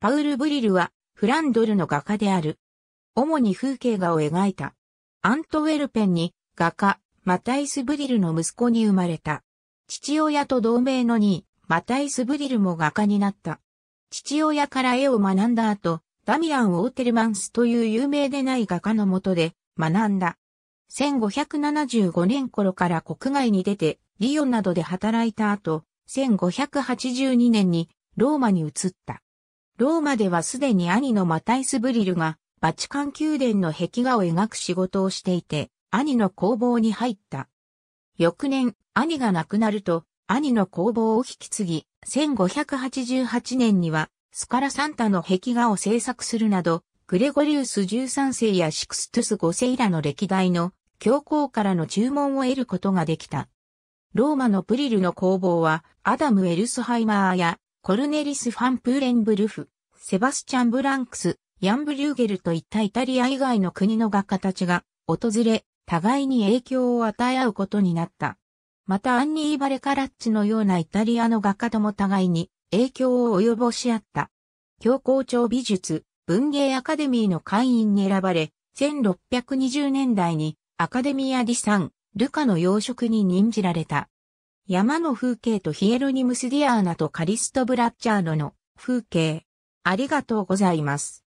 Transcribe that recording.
パウル・ブリルはフランドルの画家である。主に風景画を描いた。アントウェルペンに画家、マタイス・ブリルの息子に生まれた。父親と同名の兄、マタイス・ブリルも画家になった。父親から絵を学んだ後、ダミアン・ウォーテルマンスという有名でない画家のもとで学んだ。1575年頃から国外に出て、リオなどで働いた後、1582年にローマに移った。ローマではすでに兄のマタイス・ブリルが、バチカン宮殿の壁画を描く仕事をしていて、兄の工房に入った。翌年、兄が亡くなると、兄の工房を引き継ぎ、1588年には、スカラサンタの壁画を制作するなど、グレゴリウス13世やシクストゥス5世らの歴代の教皇からの注文を得ることができた。ローマのプリルの工房は、アダム・エルスハイマーやコルネリス・ファンプーレンブルフ、セバスチャン・ブランクス、ヤンブリューゲルといったイタリア以外の国の画家たちが訪れ、互いに影響を与え合うことになった。またアンニー・バレカラッチのようなイタリアの画家とも互いに影響を及ぼし合った。教皇庁美術、文芸アカデミーの会員に選ばれ、1620年代にアカデミア・ディ・サン、ルカの養殖に任じられた。山の風景とヒエロニムス・ディアーナとカリスト・ブラッチャーノの風景。ありがとうございます。